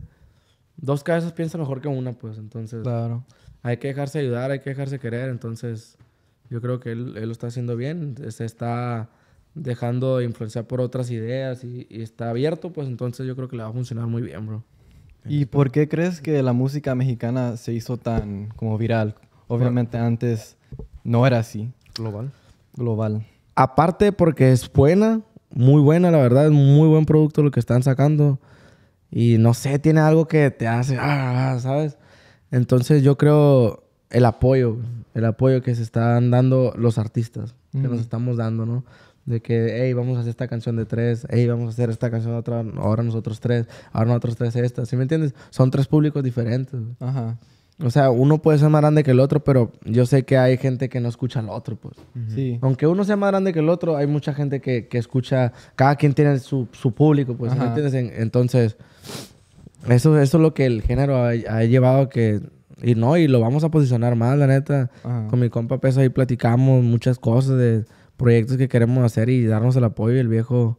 Dos cabezas piensa mejor que una, pues entonces... Claro. Hay que dejarse ayudar, hay que dejarse querer, entonces yo creo que él, él lo está haciendo bien, se este, está dejando influenciar por otras ideas y, está abierto, pues entonces yo creo que le va a funcionar muy bien, bro. ¿Y por qué crees que la música mexicana se hizo tan como viral? Obviamente antes no era así. Global. Global. Aparte porque es buena, muy buena, la verdad, es muy buen producto lo que están sacando. Y no sé, tiene algo que te hace, ah, ah, ah, ¿sabes? Entonces yo creo el apoyo, el apoyo que se están dando los artistas, que nos estamos dando, ¿no? De que, hey, vamos a hacer esta canción de tres, hey, vamos a hacer esta canción de otra, ahora nosotros tres, ahora nosotros tres esta. ¿Sí me entiendes? Son tres públicos diferentes. Ajá. O sea, uno puede ser más grande que el otro, pero yo sé que hay gente que no escucha al otro, pues. sí. Aunque uno sea más grande que el otro, hay mucha gente que, que escucha. Cada quien tiene su, su público, pues. ¿sí ¿Me entiendes? Entonces, eso, eso es lo que el género ha, ha llevado que y no, y lo vamos a posicionar más, la neta. Con mi compa Peso ahí platicamos muchas cosas de proyectos que queremos hacer y darnos el apoyo. El viejo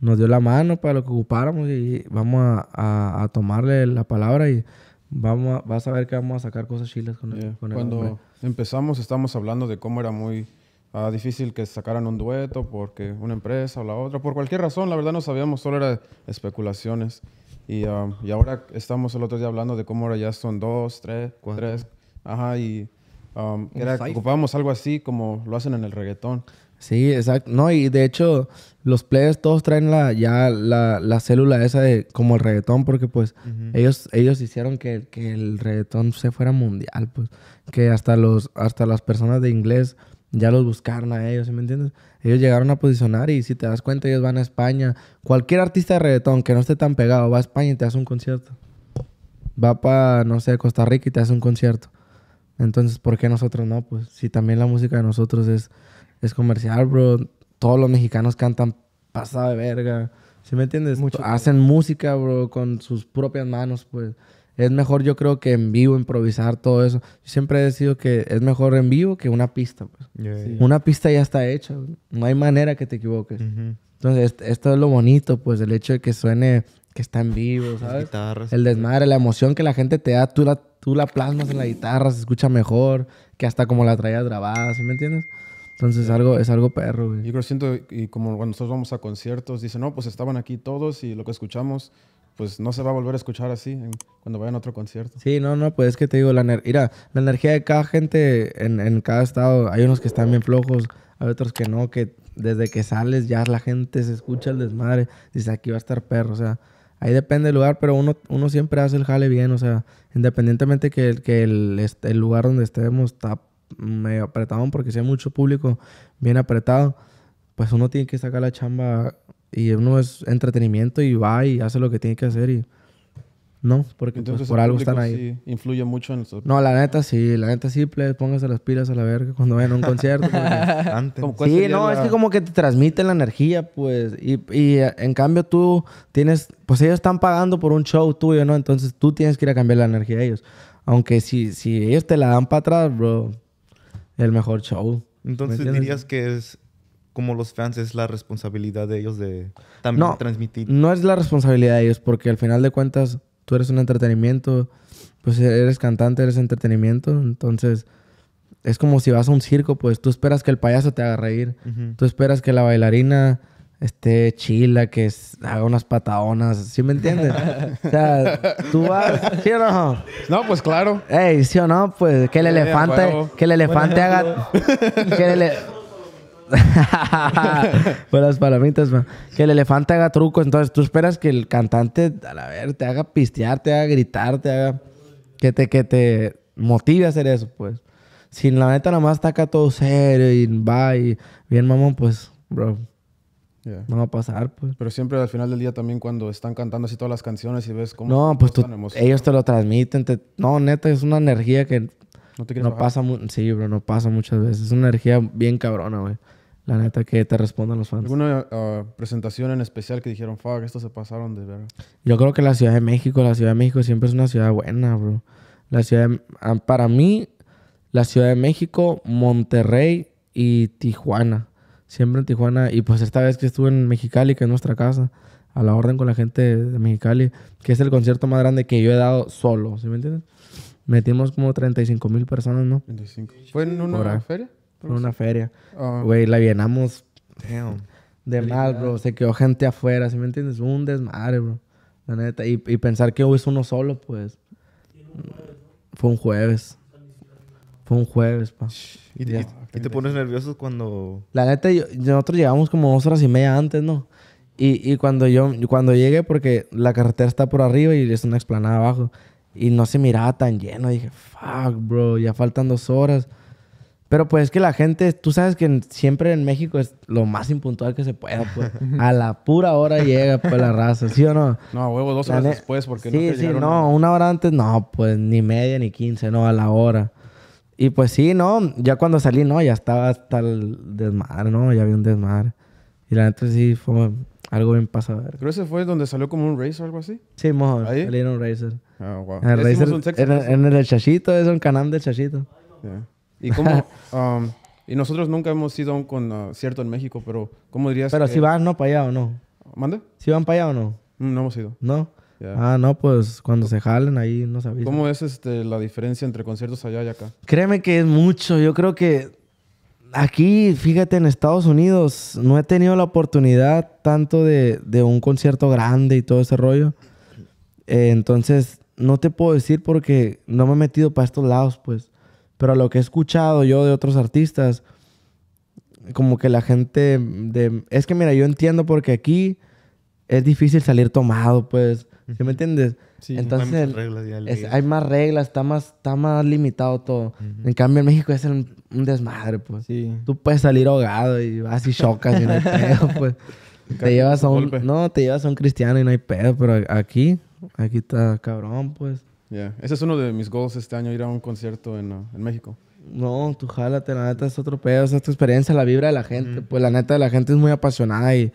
nos dio la mano para lo que ocupáramos y vamos a, tomarle la palabra y vamos a, vas a ver que vamos a sacar cosas chiles con, con, él. Cuando empezamos estamos hablando de cómo era muy ah, difícil que sacaran un dueto porque una empresa o la otra, por cualquier razón, la verdad no sabíamos, solo era especulaciones. Y, um, y ahora estamos el otro día hablando de cómo ahora ya son dos, tres, Cuatro. tres, ajá, y... Um, era, ocupábamos algo así como lo hacen en el reggaetón. Sí, exacto. No, y de hecho, los players todos traen la, ya la, la célula esa de como el reggaetón, porque pues ellos, ellos hicieron que, que, el reggaetón se fuera mundial, pues. Que hasta los, hasta las personas de inglés ya los buscaron a ellos, ¿sí ¿me entiendes? Ellos llegaron a posicionar y si te das cuenta, ellos van a España. Cualquier artista de reggaetón que no esté tan pegado va a España y te hace un concierto. Va para, no sé, Costa Rica y te hace un concierto. Entonces, ¿por qué nosotros no? Pues si también la música de nosotros es es comercial, bro. Todos los mexicanos cantan pasada de verga. ¿Sí me entiendes? Hacen música, bro, con sus propias manos, pues. Es mejor, yo creo, que en vivo improvisar todo eso. Yo siempre he decidido que es mejor en vivo que una pista. Pues. Una pista ya está hecha. No hay manera que te equivoques. Entonces, esto es lo bonito, pues, el hecho de que suene, que está en vivo, ¿sabes? el desmadre, la emoción que la gente te da, tú la, tú la plasmas en la guitarra, se escucha mejor, que hasta como la traías grabada, ¿sí me entiendes? Entonces algo, es algo perro, güey. Yo creo siento, y como cuando nosotros vamos a conciertos, dicen, no, pues estaban aquí todos y lo que escuchamos, pues no se va a volver a escuchar así cuando vayan a otro concierto. Sí, no, no, pues es que te digo, la, la energía de cada gente en, cada estado, hay unos que están bien flojos, hay otros que no, que desde que sales ya la gente se escucha el desmadre, dice, aquí va a estar perro, o sea, ahí depende del lugar, pero uno, uno siempre hace el jale bien, o sea, independientemente que, que el, este, el lugar donde estemos está medio apretado, porque si hay mucho público bien apretado, pues uno tiene que sacar la chamba y uno es entretenimiento y va y hace lo que tiene que hacer y no, porque pues, Entonces, por algo están ahí. influye mucho en el No, la neta sí, la neta sí, please, póngase las pilas a la verga cuando vayan a un concierto. <laughs> Sí, no, es que como que te transmiten la energía, pues. Y, y, eh, en cambio tú tienes, pues ellos están pagando por un show tuyo, ¿no? Entonces tú tienes que ir a cambiar la energía de ellos. Aunque si, si ellos te la dan para atrás, bro, el mejor show. Entonces dirías que es como los fans es la responsabilidad de ellos de también transmitir. No es la responsabilidad de ellos porque al final de cuentas tú eres un entretenimiento, pues eres cantante, eres entretenimiento, entonces es como si vas a un circo, pues tú esperas que el payaso te haga reír, tú esperas que la bailarina este chila que haga unas pataonas... ¿sí me entiendes? o sea, tú vas, ¿sí o no? No, pues claro. Ey, ¿sí o no? Pues que el elefante, que el elefante haga... <laughs> que el <laughs> Buenas palomitas, Que el elefante haga truco, entonces tú esperas que el cantante, a la ver, te haga pistear, te haga gritar, te haga... Que te, que te motive a hacer eso, pues. Si la neta nomás... más está acá todo serio y va y bien mamón, pues, bro... No va a pasar, pues. Pero siempre al final del día también cuando están cantando así todas las canciones y ves cómo... No, pues tú, ellos te lo transmiten. Te, no, neta, es una energía que no, te no pasa... Sí, bro, no pasa muchas veces. Es una energía bien cabrona, güey. La neta, que te respondan los fans. ¿Alguna ah, presentación en especial que dijeron, fuck, estos se pasaron de verdad? Yo creo que la Ciudad de México, la Ciudad de México siempre es una ciudad buena, bro. La ciudad... Ah, para mí, la Ciudad de México, Monterrey y Tijuana siempre en Tijuana. Y pues esta vez que estuve en Mexicali, que es nuestra casa, a la orden con la gente de Mexicali, que es el concierto más grande que yo he dado solo, ¿sí me entiendes? Metimos como 35 mil personas, ¿no? 35. ¿Fue en una feria? Fue en una feria. Ah. Güey, la llenamos de mal, bro. Se quedó gente afuera, ¿sí me entiendes? Un desmadre, bro. La neta. Y, y pensar que hoy es uno solo, pues. Fue un jueves. Fue un jueves, pa. ¿Y, te pones nervioso cuando...? La neta, nosotros llegamos como dos horas y media antes, ¿no? Y, y cuando yo cuando llegué, porque la carretera está por arriba y es una explanada abajo, y no se miraba tan lleno, dije, fuck, bro, ya faltan dos horas. Pero pues es que la gente, tú sabes que siempre en México es lo más impuntual que se pueda, pues. <laughs> A la pura hora llega, pues, la raza, ¿sí o no? No, huevo, dos horas después, porque no Sí, sí, no, una hora antes, no, pues, ni media ni quince, no, a la hora. Y pues sí, no, ya cuando salí, no, ya estaba hasta el desmadre, no, ya había un desmadre. Y la neta sí fue algo bien pasado. ¿Crees que fue donde salió como un racer o algo así. Sí, mojo. Ahí. Salió un racer. Ah, guau. El en, el chachito, es un canal del chachito. Y cómo...? <laughs> Um, y nosotros nunca hemos ido aún con cierto en México, pero ¿cómo dirías? Pero si van, ¿no? Para allá o no. ¿Mande? Si van para allá o no. No hemos ido. No. Ah, no, pues cuando se jalen ahí no sabía. ¿Cómo es este, la diferencia entre conciertos allá y acá? Créeme que es mucho. Yo creo que aquí, fíjate, en Estados Unidos no he tenido la oportunidad tanto de, de un concierto grande y todo ese rollo. Eh, entonces, no te puedo decir porque no me he metido para estos lados, pues. Pero lo que he escuchado yo de otros artistas, como que la gente de... Es que mira, yo entiendo porque aquí es difícil salir tomado, pues. ¿Sí me entiendes? Entonces, hay, hay más reglas, está más, está más limitado todo. En cambio, en México es un desmadre, pues. Tú puedes salir ahogado y vas y chocas y no hay <laughs> pedo, pues. te llevas a un, no, te llevas a un cristiano y no hay pedo, pero aquí, aquí está cabrón, pues. Ya, Ese es uno de mis goals este año, ir a un concierto en, en México. No, tú jálate, la neta es otro pedo, es tu experiencia, la vibra de la gente. Pues la neta, de la gente es muy apasionada y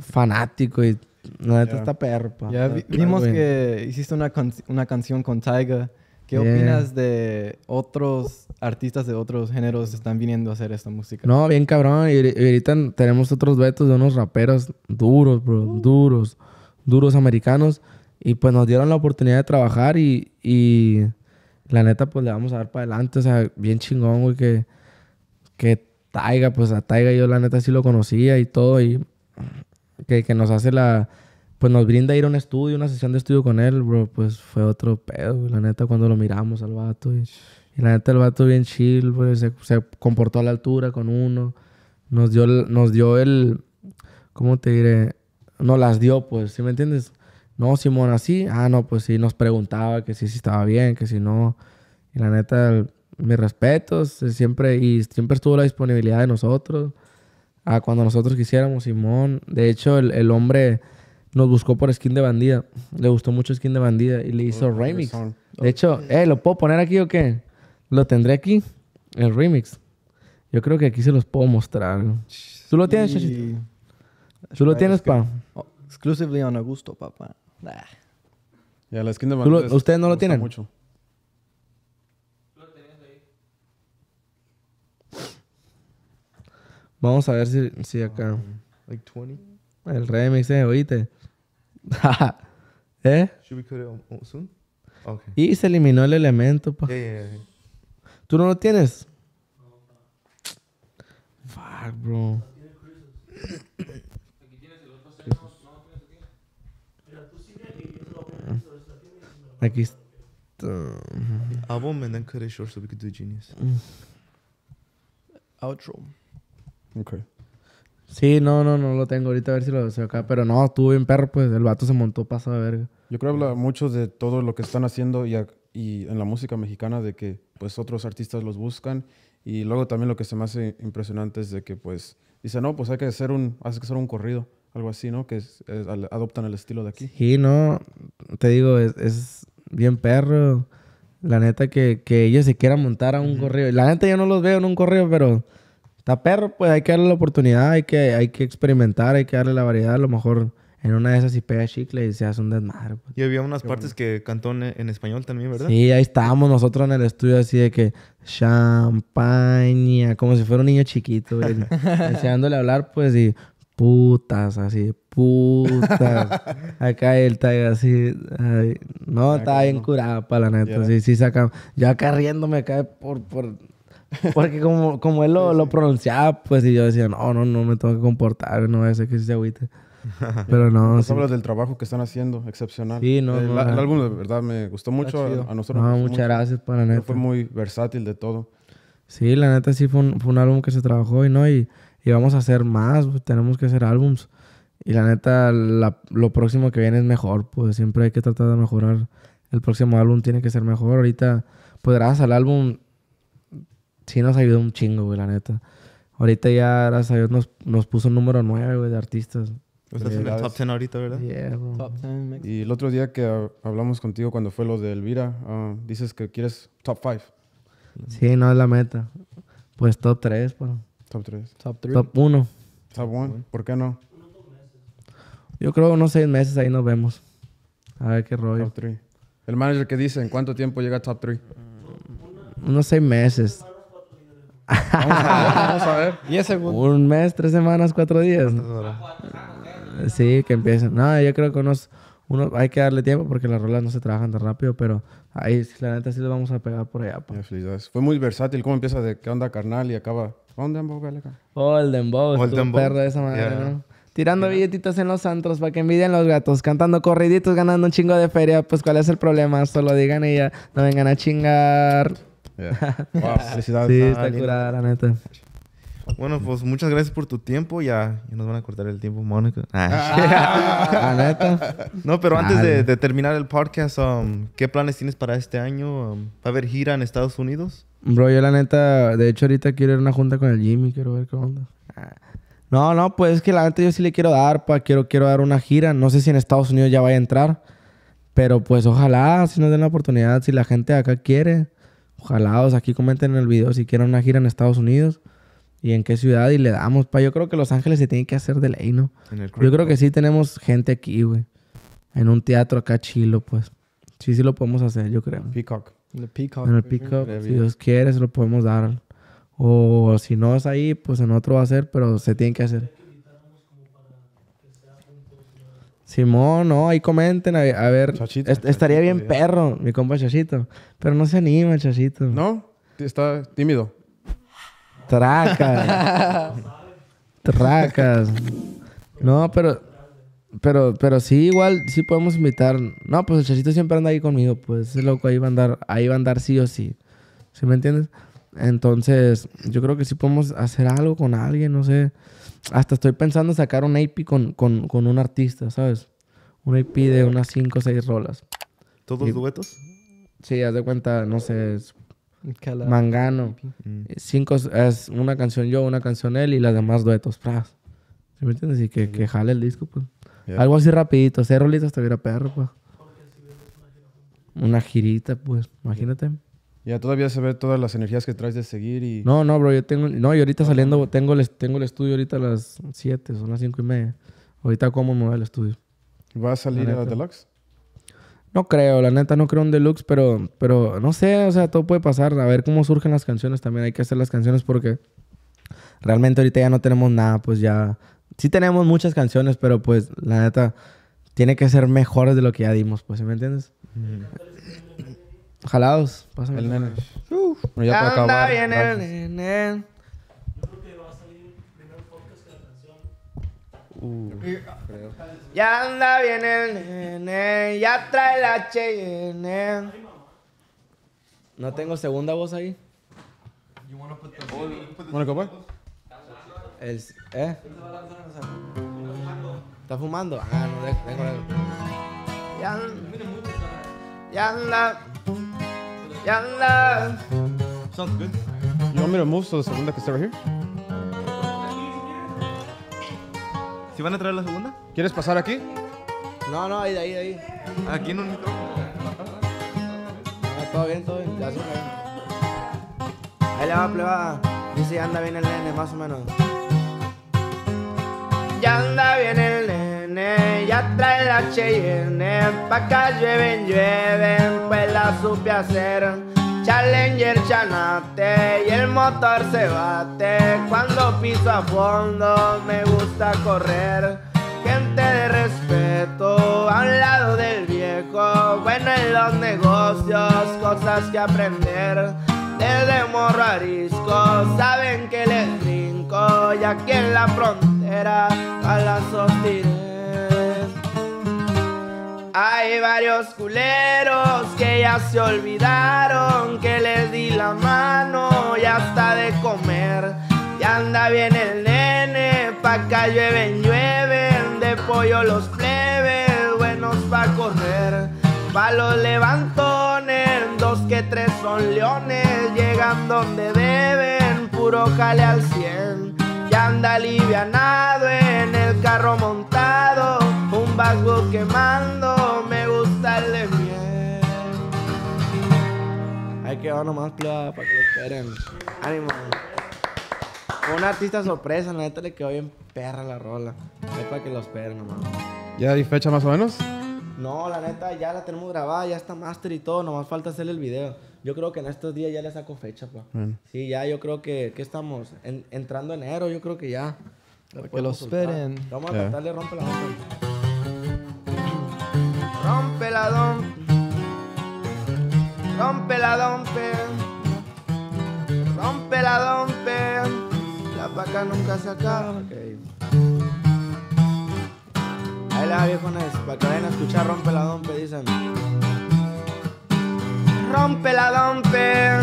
fanático y la neta está perpa. Ya vimos que hiciste una, canción con Taiga. ¿Qué opinas de otros artistas de otros géneros que están viniendo a hacer esta música? No, bien cabrón. Y, ahorita tenemos otros vetos de unos raperos duros, bro. Uh. Duros. Duros americanos. Y pues nos dieron la oportunidad de trabajar y, y la neta pues le vamos a dar para adelante. O sea, bien chingón, güey, que, que Taiga, pues a Taiga yo la neta sí lo conocía y todo. Y que, que nos hace la, pues nos brinda ir a un estudio, una sesión de estudio con él, bro, pues fue otro pedo, la neta, cuando lo miramos al vato. Y, la neta, el vato bien chill, se, comportó a la altura con uno. Nos dio, nos dio el, ¿cómo te diré? Nos las dio, pues, ¿sí me entiendes? No, Simón, así. Ah, no, pues sí, nos preguntaba que si, estaba bien, que si no. Y la neta, mis respetos, siempre, y siempre estuvo la disponibilidad de nosotros. Ah, cuando nosotros quisiéramos, Simón. De hecho, el, hombre nos buscó por skin de bandida. Le gustó mucho skin de bandida y le hizo oh, remix. De hecho, eh, ¿lo puedo poner aquí o qué? Lo tendré aquí, el remix. Yo creo que aquí se los puedo mostrar. ¿Tú lo tienes, Chachito? ¿Tú lo tienes, pa? Oh, exclusively on gusto, papá. Ya, la skin de bandida. ¿Ustedes no lo tienen? Vamos a ver si, si ah, acá. Um, like 20? El remix, eh, oíste. <laughs> ¿Eh? Should we cut it soon? Okay. Y se eliminó el elemento, pa. Yeah, yeah, yeah. ¿Tú no lo tienes? Fuck, bro. <coughs> Aquí está. Album and then cut it short so we could do genius. Mm. Outro. Ok. Sí, no, no, no lo tengo. Ahorita a ver si lo veo acá. Pero no, estuvo bien perro, pues el vato se montó pasa de verga. Yo creo que habla mucho de todo lo que están haciendo y, y, en la música mexicana de que pues otros artistas los buscan. Y luego también lo que se me hace impresionante es de que pues dice, no, pues hay que hacer un, hace que hacer un corrido. Algo así, ¿no? Que adoptan el estilo de aquí. Sí, no, te digo, es, bien perro. La neta que, ellos se quieran montar a un corrido, La neta yo no los veo en un corrido, pero Está perro, pues hay que darle la oportunidad, hay que, hay que experimentar, hay que darle la variedad. A lo mejor en una de esas si pega chicle y se hace un desmadre. Pues. Y había unas partes que cantó en, español también, ¿verdad? Sí, ahí estábamos nosotros en el estudio así de que champaña, como si fuera un niño chiquito, <laughs> enseñándole a hablar, pues, y putas, así, putas. <laughs> acá él está así, no, está bien curado, para la neta, sí, sí, saca, yo acá riéndome acá por, por porque como, como él lo, lo, pronunciaba, pues, y yo decía, no, no, no me tengo que comportar, no voy a que agüite. <laughs> Pero no. Nos hablas del trabajo que están haciendo, excepcional. Eh, el, álbum, de verdad, me gustó mucho. A, nosotros no, muchas gracias, para neta. Fue muy versátil de todo. Sí, la neta, sí, fue un, álbum que se trabajó y no, y, y vamos a hacer más, pues, tenemos que hacer álbums. Y la neta, lo próximo que viene es mejor, pues siempre hay que tratar de mejorar. El próximo álbum tiene que ser mejor. Ahorita, podrás pues, gracias al álbum sí nos ayudó un chingo, güey, la neta. Ahorita ya, nos, nos puso número 9, güey, de artistas. O Estás en el top 10 ahorita, ¿verdad? Yeah, bro. Top 10 y el otro día que hablamos contigo cuando fue lo de Elvira, uh, dices que quieres top 5. Sí, no es la meta. Pues top 3, bro. Pues. Top 3. Top 3. Top 1. Top 1. ¿Por qué no? Yo creo unos 6 meses ahí nos vemos. A ver qué rollo. Top 3. El manager que dice, ¿en cuánto tiempo llega a top 3? Unos 6 meses. Vamos a ver. ¿Y <laughs> Un mes, tres semanas, cuatro días. Sí, que empiecen. No, yo creo que unos, uno, hay que darle tiempo porque las rolas no se trabajan tan rápido, pero ahí la neta sí lo vamos a pegar por allá. Fue muy versátil. ¿Cómo empieza de qué onda carnal y acaba? ¿Dónde Oh, el dembow. Oh, perro de esa manera, Tirando billetitos en los antros para que envidien los gatos. Cantando corriditos, ganando un chingo de feria. Pues, ¿cuál es el problema? Solo digan y ya no vengan a chingar. <laughs> Sí, está la neta. Bueno, pues muchas gracias por tu tiempo. Ya, nos van a cortar el tiempo, Mónica. Ah, ah. <laughs> neta. No, pero antes de, terminar el podcast, um, ¿qué planes tienes para este año? Um, ¿Va a haber gira en Estados Unidos? Bro, yo la neta, de hecho ahorita quiero ir a una junta con el Jimmy, quiero ver qué onda. Ah. No, no, pues es que la neta yo sí le quiero dar, pa, quiero, quiero dar una gira. No sé si en Estados Unidos ya vaya a entrar, pero pues ojalá, si nos den la oportunidad, si la gente acá quiere. Ojalá. os aquí, comenten en el video si quieren una gira en Estados Unidos y en qué ciudad y le damos. yo creo que Los Ángeles se tiene que hacer de ley, ¿no? Yo creo que sí tenemos gente aquí, güey. En un teatro acá chilo, pues. Sí, sí lo podemos hacer, yo creo. Peacock. En el Peacock. En el Peacock. Si Dios quiere, se lo podemos dar. O si no es ahí, pues en otro va a ser, pero se tiene que hacer. Simón, no, ahí comenten, a, ver. estaría bien perro, mi compa Chachito. Pero no se anima, Chachito. No, está tímido. Tracas. <laughs> Tracas. No, pero. Pero, pero sí, igual, sí podemos invitar. No, pues el Chachito siempre anda ahí conmigo, pues ese loco ahí va a andar, ahí va a andar sí o sí. ¿Sí me entiendes? Entonces, yo creo que sí podemos hacer algo con alguien, no sé. Hasta estoy pensando sacar un AP con, con, un artista, ¿sabes? Un AP de unas cinco o 6 rolas. ¿Todos duetos? Sí, haz de cuenta, no sé, Mangano. Mm. Eh, cinco, es una canción yo, una canción él y las demás duetos. Pras. ¿Sí me entiendes? Y que, jale el disco, pues. Algo así rapidito. Hacer rolitas te hubiera perro, pues. Una girita, pues. Imagínate. Ya todavía se ve todas las energías que traes de seguir y... No, no, bro, yo tengo... No, y ahorita saliendo, tengo el, tengo el estudio ahorita a las 7, son las 5 y media. Ahorita como me va el estudio. va a salir a Deluxe? No creo, la neta no creo un deluxe, pero, pero no sé, o sea, todo puede pasar. A ver cómo surgen las canciones también. Hay que hacer las canciones porque realmente ahorita ya no tenemos nada, pues ya. Sí tenemos muchas canciones, pero pues la neta tiene que ser mejores de lo que ya dimos, pues, me entiendes? Jalados. Pásame el nene. Uh, ya anda acabar. bien el nene. Ya anda bien el nene, ya trae la chene. No tengo segunda voz ahí. Bueno, ¿cómo? El, ¿Eh? ¿Está fumando? Ah, no, déjalo. Ya, ya anda. Ya anda, Sounds good. You me to move so segunda que está right here? ¿Si van a traer la segunda? ¿Quieres pasar aquí? No, no, ahí, de ahí, ahí. Aquí no. un todo bien, todo bien. Ya se Ahí le va, Dice, anda bien el nene, más o menos. Ya anda bien el ya trae la H&N pa' que llueven, llueven, pues la supe hacer. Challenger chanate y el motor se bate, cuando piso a fondo me gusta correr. Gente de respeto, al lado del viejo, bueno en los negocios, cosas que aprender. Desde morro arisco, saben que les brinco, y aquí en la frontera, a la hostiles. Hay varios culeros que ya se olvidaron que les di la mano y hasta de comer. Y anda bien el nene, pa' que llueven, llueven, de pollo los plebes, buenos pa' correr. Pa' los levantones, dos que tres son leones, llegan donde deben, puro jale al cien. Y anda alivianado en el carro montado, un vago quemando Que va nomás para que lo esperen. Ánimo. un artista sorpresa, la neta le quedó bien perra la rola. Es para que lo esperen nomás. ¿Ya hay fecha más o menos? No, la neta ya la tenemos grabada, ya está master y todo, nomás falta hacerle el video. Yo creo que en estos días ya le saco fecha, ¿pues? Sí, ya yo creo que, Que estamos? entrando enero, yo creo que ya. que lo esperen. Vamos a Rompe la Rompe la Don. Rompe la dompe, rompe la dompe, la paca nunca se acaba. Okay. Ahí la viejones, para que vayan a escuchar Rompe la dompe, dicen. Rompe la dompe.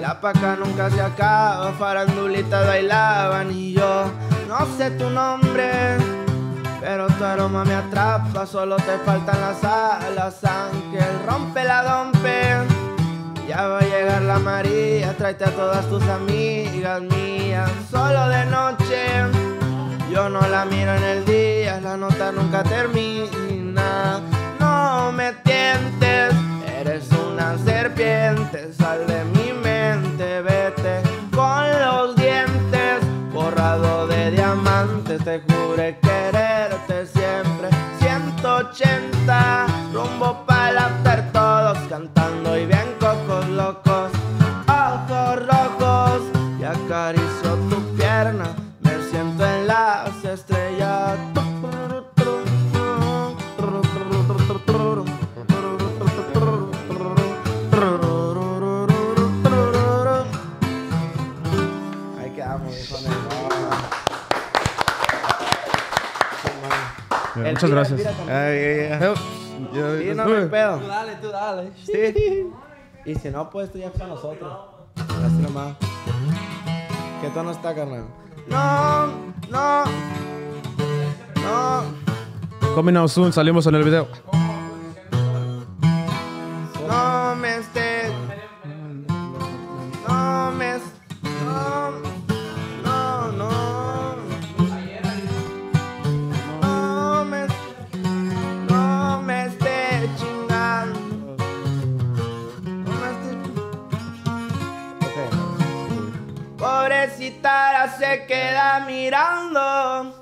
La paca nunca se acaba, Farandulita bailaban y yo no sé tu nombre. Pero tu aroma me atrapa, solo te faltan las alas, Ángel, rompe la dompe. Ya va a llegar la María, tráete a todas tus amigas mías, solo de noche. Yo no la miro en el día, la nota nunca termina. No me tientes, eres una serpiente, sal de mí. Ay, ay, ay. Yo, no me pedo. Tú dale, tú dale. Sí. Y si no, pues tú ya con nosotros. Gracias, nomás. ¿Qué tono está, carnal? No, no. No. Coming out soon, salimos en el video. queda mirando.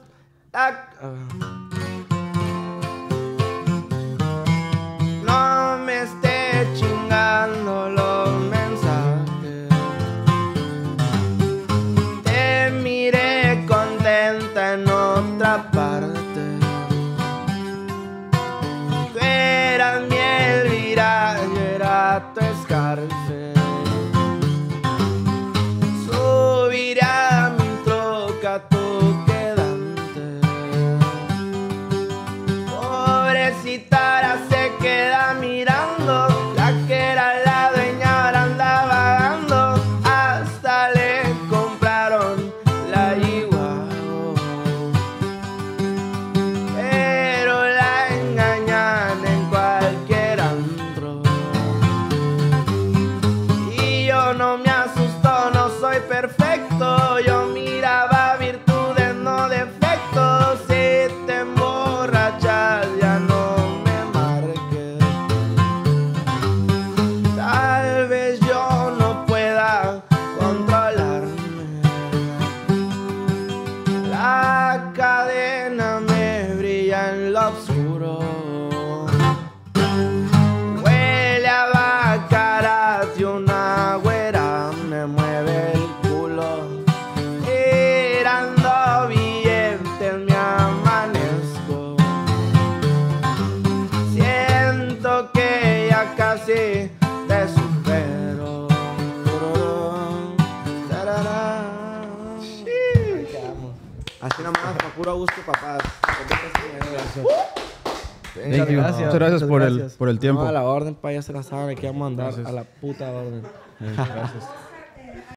a la orden, para ya se la saben, aquí vamos a a la puta orden. Eh, gracias. <laughs>